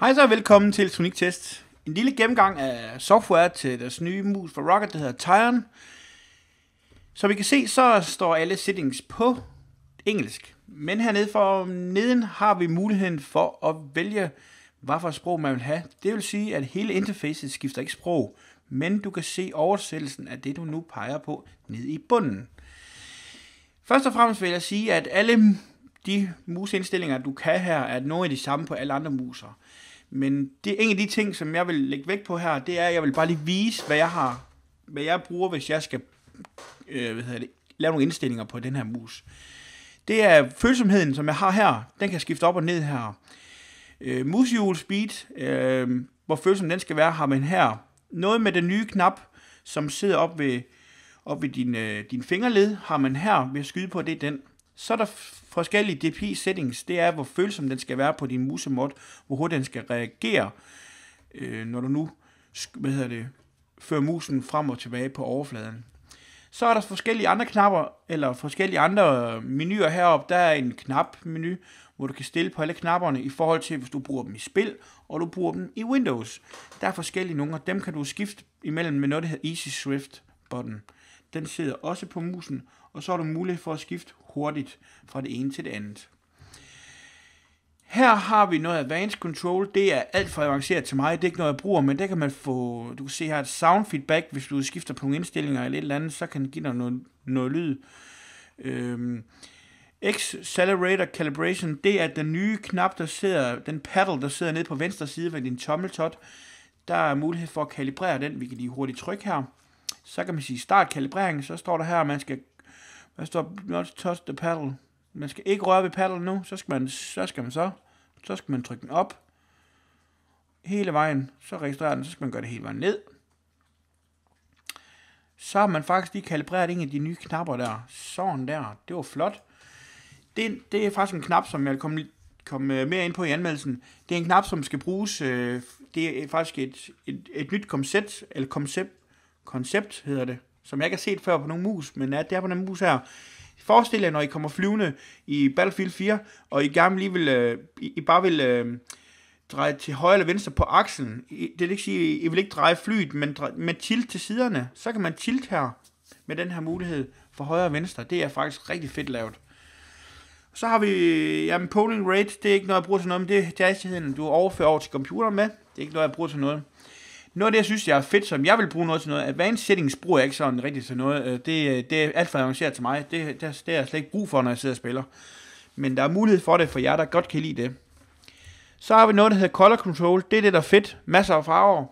Hej så og velkommen til Sonic Test. En lille gennemgang af software til deres nye mus for Rocket, der hedder Tyron. Som I kan se, så står alle settings på engelsk. Men hernede for neden har vi muligheden for at vælge, hvad for sprog man vil have. Det vil sige, at hele interfacet skifter ikke sprog, men du kan se oversættelsen af det, du nu peger på, ned i bunden. Først og fremmest vil jeg sige, at alle de musindstillinger, du kan her, er nogle af de samme på alle andre muser. Men det, en af de ting, som jeg vil lægge vægt på her, det er, at jeg vil bare lige vise, hvad jeg har, hvad jeg bruger, hvis jeg skal øh, hvad hedder det, lave nogle indstillinger på den her mus. Det er følsomheden, som jeg har her. Den kan skifte op og ned her. Øh, musehjul speed, øh, hvor følsom den skal være, har man her. Noget med den nye knap, som sidder op ved, op ved din, øh, din fingerled, har man her ved at skyde på, det er den. Så er der forskellige DPI-settings. Det er, hvor følsom den skal være på din musemod, hvor hurtigt den skal reagere, øh, når du nu hvad hedder det, fører musen frem og tilbage på overfladen. Så er der forskellige andre knapper, eller forskellige andre øh, menuer heroppe. Der er en knapmenu, hvor du kan stille på alle knapperne i forhold til, hvis du bruger dem i spil, og du bruger dem i Windows. Der er forskellige nogle, og dem kan du skifte imellem med noget, der hedder Easy Swift Button. Den sidder også på musen, og så har du mulighed for at skifte hurtigt fra det ene til det andet. Her har vi noget advanced control. Det er alt for avanceret til mig. Det er ikke noget, jeg bruger, men det kan man få... Du kan se her et sound feedback. Hvis du skifter på nogle indstillinger eller et eller andet, så kan det give dig noget, noget lyd. Øhm, Accelerator Calibration, det er den nye knap, der sidder, den paddle, der sidder nede på venstre side ved din tommeltot. Der er mulighed for at kalibrere den. Vi kan lige hurtigt trykke her. Så kan man sige start kalibrering, så står der her, at man skal, hvad står, not touch the paddle. Man skal ikke røre ved paddle nu, så skal man så, skal man så, så skal man trykke den op, hele vejen, så registrerer den, så skal man gøre det hele vejen ned. Så har man faktisk lige kalibreret en af de nye knapper der. Sådan der, det var flot. Det, det er faktisk en knap, som jeg vil komme, komme mere ind på i anmeldelsen. Det er en knap, som skal bruges, øh, det er faktisk et, et, et nyt koncept, eller koncept, koncept, hedder det, som jeg ikke har set før på nogle mus, men er, det er på den mus her. Forestil jer, når I kommer flyvende i Battlefield 4, og I gerne lige vil, øh, I, I bare vil øh, dreje til højre eller venstre på akslen. I, det vil ikke sige, I vil ikke dreje flyet, men dreje, med tilt til siderne. Så kan man tilt her med den her mulighed for højre og venstre. Det er faktisk rigtig fedt lavet. Så har vi, jamen polling rate, det er ikke noget, jeg bruger til noget, men det er hastigheden, du overfører over til computeren med. Det er ikke noget, jeg bruger til noget. Noget af det, jeg synes, jeg er fedt, som jeg vil bruge noget til noget, advanced settings bruger jeg ikke sådan rigtigt til noget. Øh, det, øh, det er alt for avanceret til mig. Det, det, det er jeg slet ikke brug for, når jeg sidder og spiller. Men der er mulighed for det for jer, der godt kan lide det. Så har vi noget, der hedder Color Control. Det er det, der er fedt. Masser af farver.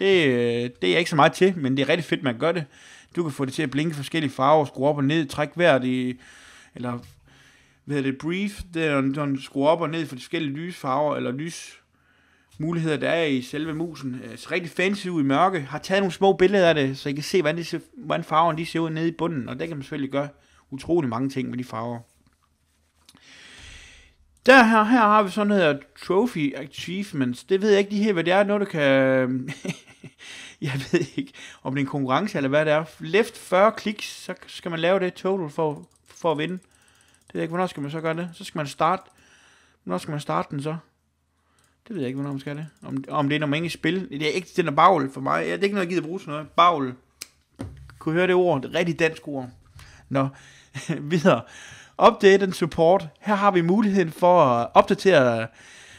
Det, øh, det er jeg ikke så meget til, men det er rigtig fedt, man gør det. Du kan få det til at blinke forskellige farver, skrue op og ned, trække hvert i, eller hvad hedder det, brief, det er, når du skruer op og ned for de forskellige lysfarver, eller lys, muligheder, der er i selve musen. Øh, ser rigtig fancy ud i mørke. Har taget nogle små billeder af det, så I kan se, hvordan, ser, hvordan farverne de ser ud nede i bunden. Og det kan man selvfølgelig gøre utrolig mange ting med de farver. Der her, her har vi sådan noget her Trophy Achievements. Det ved jeg ikke lige her, hvad det er. Noget, du kan... jeg ved ikke, om det er en konkurrence eller hvad det er. Left 40 kliks, så skal man lave det total for, for at vinde. Det ved jeg ikke, hvornår skal man så gøre det? Så skal man starte. Hvornår skal man starte den så? Det ved jeg ikke, hvornår man skal det. Om, om det er, når man spil. Det er ikke den er bagl for mig. Ja, det er ikke noget, jeg gider bruge til noget. Bagl. Kunne høre det ord? Det er rigtig dansk ord. Nå, videre. Update den support. Her har vi muligheden for at opdatere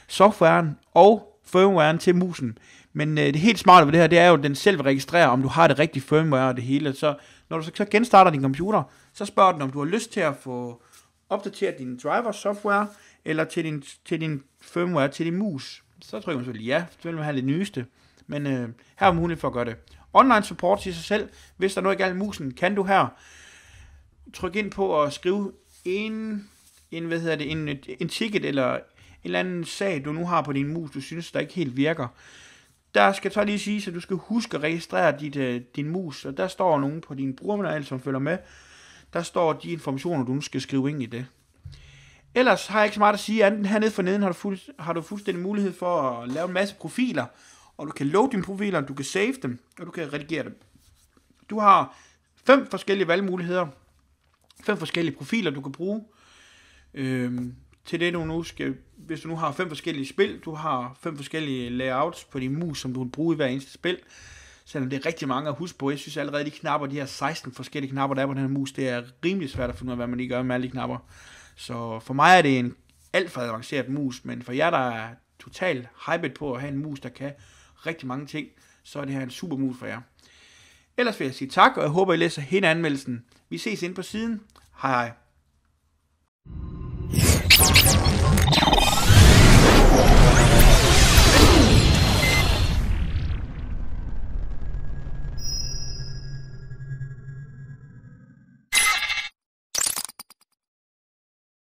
softwaren og firmwaren til musen. Men øh, det helt smarte ved det her, det er jo, at den selv registrerer, om du har det rigtige firmware og det hele. Så når du så genstarter din computer, så spørger den, om du har lyst til at få opdateret din driver software, eller til din, til din firmware, til din mus, så trykker man selvfølgelig ja, så vil man have det nyeste. Men øh, her er mulighed for at gøre det. Online support til sig selv. Hvis der er noget galt med musen, kan du her trykke ind på at skrive en, en, hvad hedder det, en, en ticket eller en eller anden sag, du nu har på din mus, du synes, der ikke helt virker. Der skal så lige sige, at du skal huske at registrere dit, øh, din mus, og der står nogen på din brugermanual, som følger med. Der står de informationer, du nu skal skrive ind i det. Ellers har jeg ikke så meget at sige andet. Hernede for neden har du, fuld, har du fuldstændig mulighed for at lave en masse profiler, og du kan load dine profiler, du kan save dem, og du kan redigere dem. Du har fem forskellige valgmuligheder, fem forskellige profiler, du kan bruge Øhm, til det, du nu skal... Hvis du nu har fem forskellige spil, du har fem forskellige layouts på din mus, som du vil bruge i hver eneste spil, selvom det er rigtig mange at huske på. Jeg synes allerede, de knapper, de her 16 forskellige knapper, der er på den her mus, det er rimelig svært at finde ud af, hvad man lige gør med alle de knapper. Så for mig er det en alt for avanceret mus, men for jer, der er totalt hyped på at have en mus, der kan rigtig mange ting, så er det her en super mus for jer. Ellers vil jeg sige tak, og jeg håber, I læser hele anmeldelsen. Vi ses inde på siden. Hej hej.